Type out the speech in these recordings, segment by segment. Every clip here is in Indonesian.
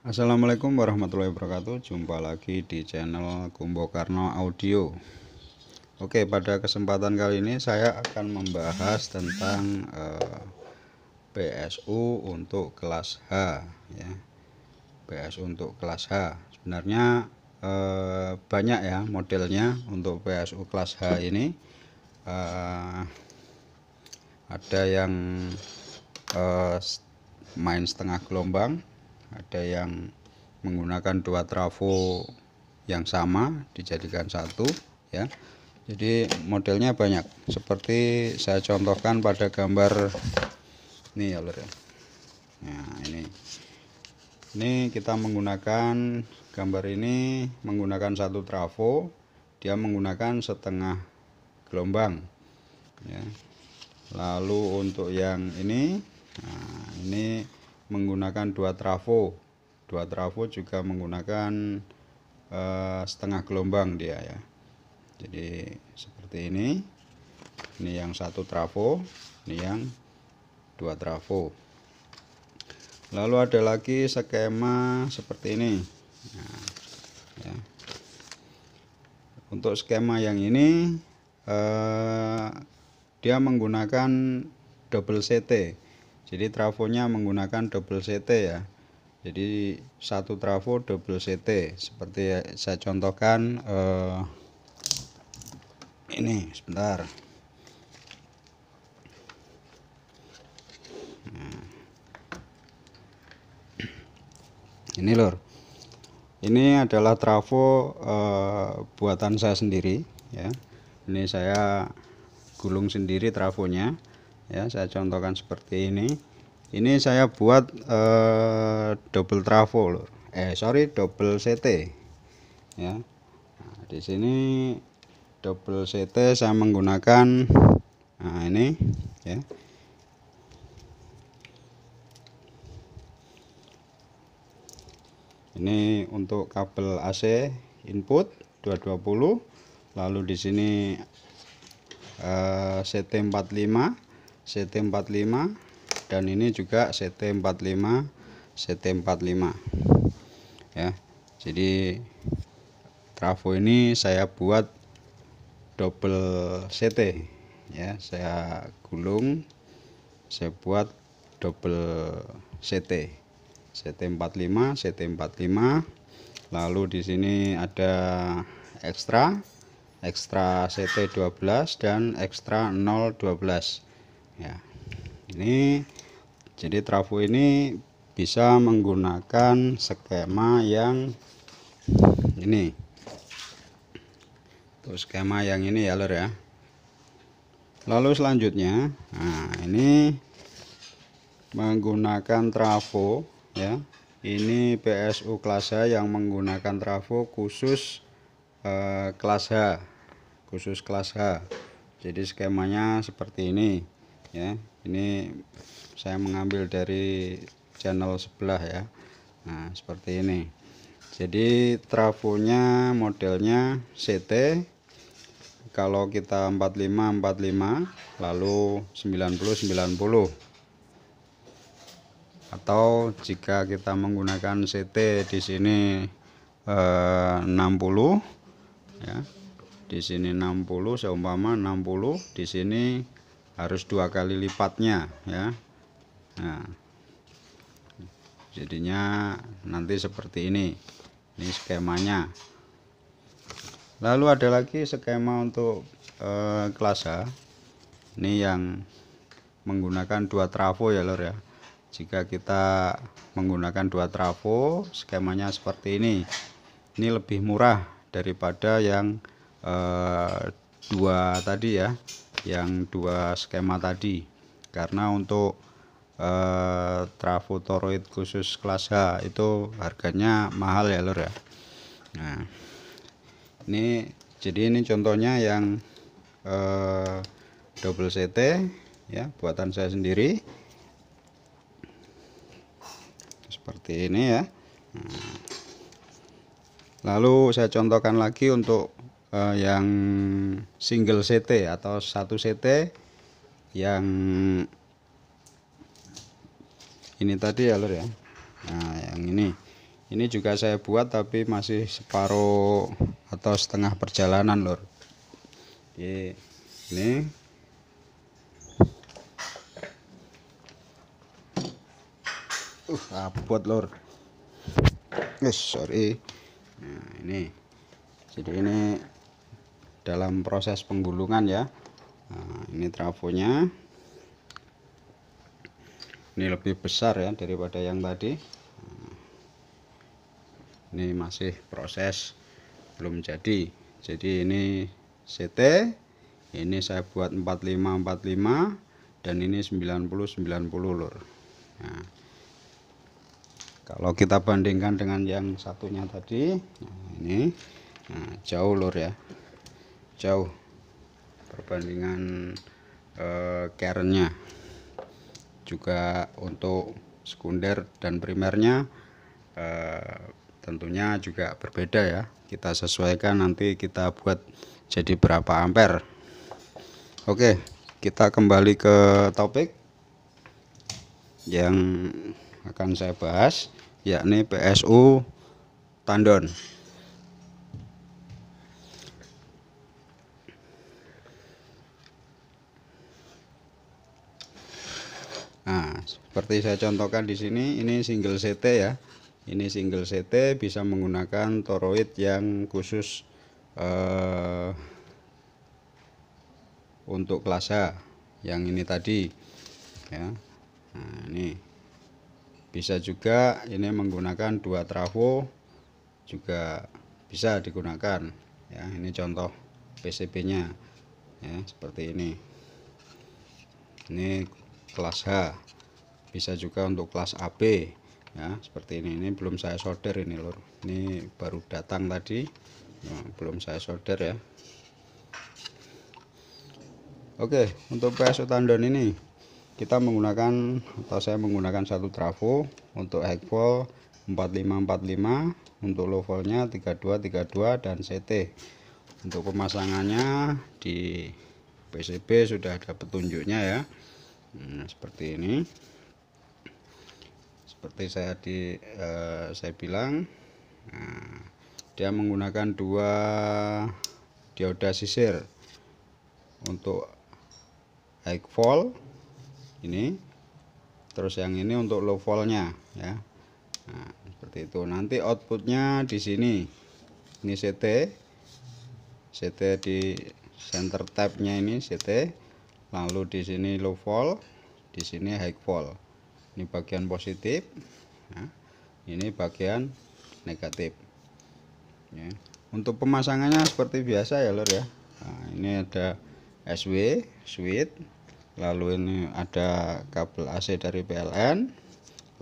Assalamualaikum warahmatullahi wabarakatuh Jumpa lagi di channel Kumbo Karno Audio Oke pada kesempatan kali ini saya akan membahas tentang eh, PSU untuk kelas H ya. PSU untuk kelas H sebenarnya eh, banyak ya modelnya untuk PSU kelas H ini eh, ada yang eh, main setengah gelombang ada yang menggunakan dua trafo yang sama dijadikan satu ya jadi modelnya banyak seperti saya contohkan pada gambar ini ya lor ya nah ini ini kita menggunakan gambar ini menggunakan satu trafo dia menggunakan setengah gelombang ya lalu untuk yang ini nah ini menggunakan dua trafo dua trafo juga menggunakan uh, setengah gelombang dia ya jadi seperti ini ini yang satu trafo ini yang dua trafo lalu ada lagi skema seperti ini nah, ya. untuk skema yang ini uh, dia menggunakan double CT jadi trafonya menggunakan double CT ya jadi satu trafo double CT seperti saya contohkan eh, ini sebentar nah. ini lor ini adalah trafo eh, buatan saya sendiri ya ini saya gulung sendiri trafonya ya saya contohkan seperti ini ini saya buat eh, double trafo eh sorry double CT ya nah, di sini double CT saya menggunakan nah ini ya ini untuk kabel AC input 220 lalu di sini eh, CT45 CT45 dan ini juga CT45 CT45 ya jadi trafo ini saya buat double CT ya saya gulung saya buat double CT CT45 CT45 lalu di sini ada ekstra ekstra CT12 dan ekstra 012 ya ini jadi trafo ini bisa menggunakan skema yang ini tuh skema yang ini ya lor ya lalu selanjutnya nah ini menggunakan trafo ya ini PSU kelas H yang menggunakan trafo khusus eh, kelas H khusus kelas H jadi skemanya seperti ini ya ini saya mengambil dari channel sebelah ya nah seperti ini jadi trafonya modelnya CT kalau kita 45 45 lalu 90 90 atau jika kita menggunakan CT di sini eh, 60 ya di sini 60 seumpama 60 di sini harus dua kali lipatnya ya nah, jadinya nanti seperti ini ini skemanya lalu ada lagi skema untuk eh, kelas A ini yang menggunakan dua trafo ya lor ya jika kita menggunakan dua trafo skemanya seperti ini ini lebih murah daripada yang eh, dua tadi ya yang dua skema tadi karena untuk eh, toroid khusus kelas H itu harganya mahal ya lor ya nah ini jadi ini contohnya yang eh, double CT ya buatan saya sendiri seperti ini ya nah, lalu saya contohkan lagi untuk uh, yang single CT atau satu CT yang ini tadi ya lor ya nah yang ini ini juga saya buat tapi masih separuh atau setengah perjalanan lor Oke, ini uh buat lor yes eh, sorry nah ini jadi ini dalam proses penggulungan ya nah, ini trafonya ini lebih besar ya daripada yang tadi nah, ini masih proses belum jadi jadi ini CT ini saya buat 45 45, dan ini 90 90, lur nah, kalau kita bandingkan dengan yang satunya tadi nah ini nah, jauh lur ya jauh perbandingan eh, karennya juga untuk sekunder dan primernya eh, tentunya juga berbeda ya kita sesuaikan nanti kita buat jadi berapa ampere Oke kita kembali ke topik yang akan saya bahas yakni PSU tandon Nah, seperti saya contohkan di sini, ini single CT ya. Ini single CT bisa menggunakan toroid yang khusus eh, untuk kelas A yang ini tadi ya. Nah, ini bisa juga ini menggunakan dua trafo juga bisa digunakan ya. Ini contoh PCB-nya ya seperti ini. Ini kelas H bisa juga untuk kelas AB ya seperti ini ini belum saya solder ini lor ini baru datang tadi ya, belum saya solder ya oke untuk PSU tandon ini kita menggunakan atau saya menggunakan satu trafo untuk high vol 4545 untuk low voltnya 3232 dan CT untuk pemasangannya di PCB sudah ada petunjuknya ya nah, seperti ini seperti saya di eh, saya bilang nah, dia menggunakan dua dioda sisir untuk high volt ini terus yang ini untuk low voltnya ya nah, seperti itu nanti outputnya di sini ini CT CT di center tabnya ini CT lalu di sini low fall di sini high fall ini bagian positif ya. ini bagian negatif ya. untuk pemasangannya seperti biasa ya lor ya nah, ini ada SW switch lalu ini ada kabel AC dari PLN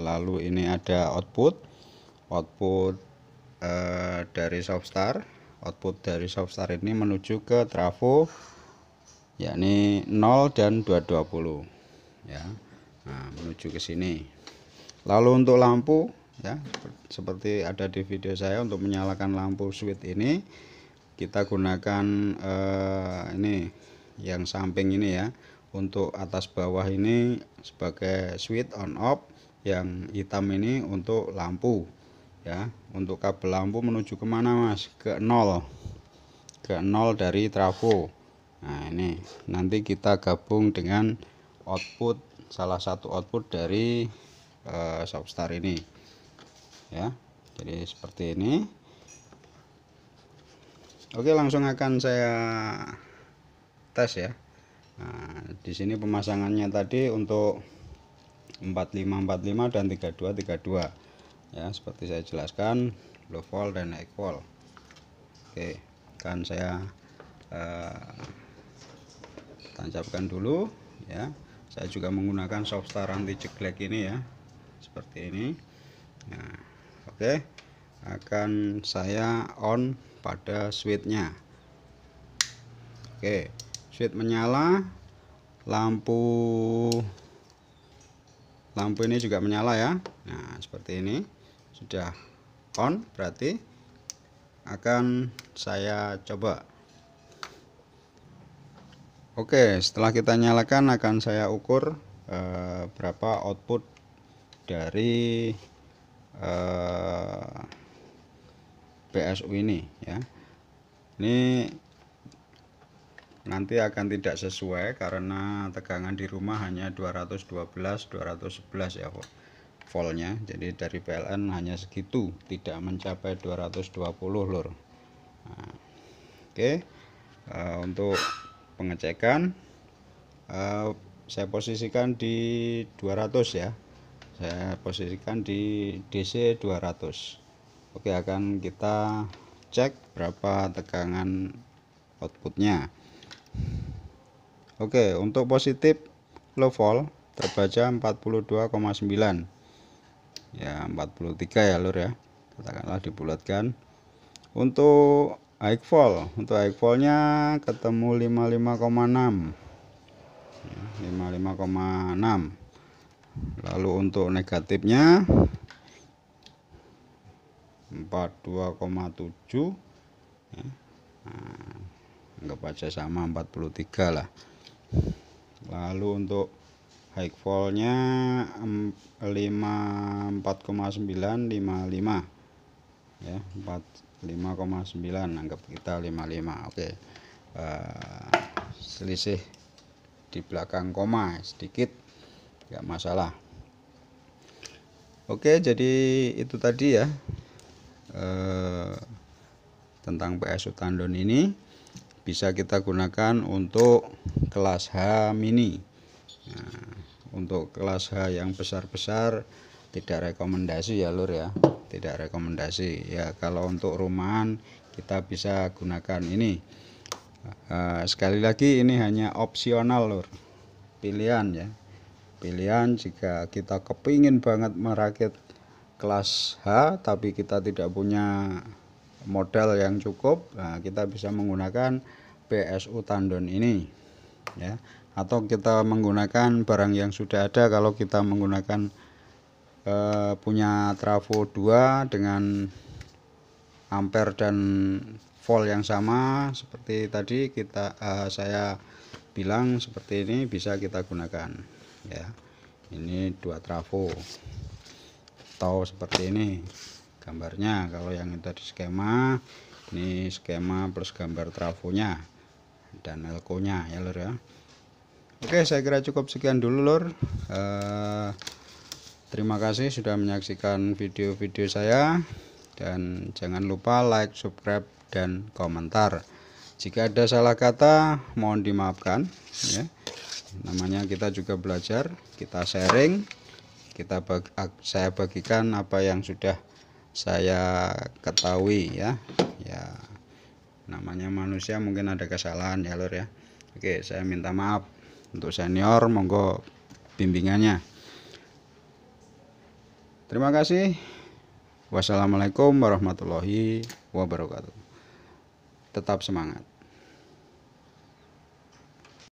lalu ini ada output output eh, dari softstar output dari softstar ini menuju ke trafo yakni 0 dan 220 ya nah, menuju ke sini lalu untuk lampu ya seperti ada di video saya untuk menyalakan lampu switch ini kita gunakan eh, ini yang samping ini ya untuk atas bawah ini sebagai switch on off yang hitam ini untuk lampu ya untuk kabel lampu menuju kemana mas ke nol ke nol dari trafo nah ini nanti kita gabung dengan output salah satu output dari uh, eh, substar ini ya jadi seperti ini oke langsung akan saya tes ya nah, di sini pemasangannya tadi untuk 4545 dan 3232 ya seperti saya jelaskan low volt dan high volt oke akan saya uh, tancapkan dulu ya saya juga menggunakan softstar anti ceklek ini ya seperti ini nah, oke okay. akan saya on pada switchnya oke okay. switch menyala lampu lampu ini juga menyala ya nah seperti ini sudah on berarti akan saya coba Oke, setelah kita nyalakan akan saya ukur eh, berapa output dari eh, PSU ini ya. Ini nanti akan tidak sesuai karena tegangan di rumah hanya 212 211 ya voltnya jadi dari PLN hanya segitu tidak mencapai 220 lur nah, oke uh, untuk pengecekan eh, saya posisikan di 200 ya saya posisikan di DC 200 Oke akan kita cek berapa tegangan outputnya Oke untuk positif low volt terbaca 42,9 ya 43 ya lur ya katakanlah dibulatkan untuk Aikvol untuk Aikvolnya ketemu 55,6 55,6 lalu untuk negatifnya 42,7 nah, anggap aja sama 43 lah lalu untuk high voltnya 55 ya 45,9 anggap kita 55 oke okay. uh, eh, selisih di belakang koma sedikit nggak masalah oke okay, jadi itu tadi ya uh, tentang PSU tandon ini bisa kita gunakan untuk kelas H mini nah, untuk kelas H yang besar-besar tidak rekomendasi ya lur ya tidak rekomendasi ya kalau untuk rumahan kita bisa gunakan ini uh, sekali lagi ini hanya opsional lur pilihan ya pilihan jika kita kepingin banget merakit kelas H tapi kita tidak punya modal yang cukup nah, kita bisa menggunakan PSU tandon ini ya atau kita menggunakan barang yang sudah ada kalau kita menggunakan Eh, punya trafo 2 dengan ampere dan volt yang sama seperti tadi kita eh, saya bilang seperti ini bisa kita gunakan ya ini dua trafo atau seperti ini gambarnya kalau yang tadi skema ini skema plus gambar trafonya dan elko ya lor ya oke saya kira cukup sekian dulu lor uh, eh, Terima kasih sudah menyaksikan video-video saya dan jangan lupa like, subscribe dan komentar. Jika ada salah kata mohon dimaafkan ya. Namanya kita juga belajar, kita sharing, kita bagi, saya bagikan apa yang sudah saya ketahui ya. Ya. Namanya manusia mungkin ada kesalahan ya lor ya. Oke, saya minta maaf untuk senior monggo bimbingannya. Terima kasih. Wassalamualaikum warahmatullahi wabarakatuh. Tetap semangat.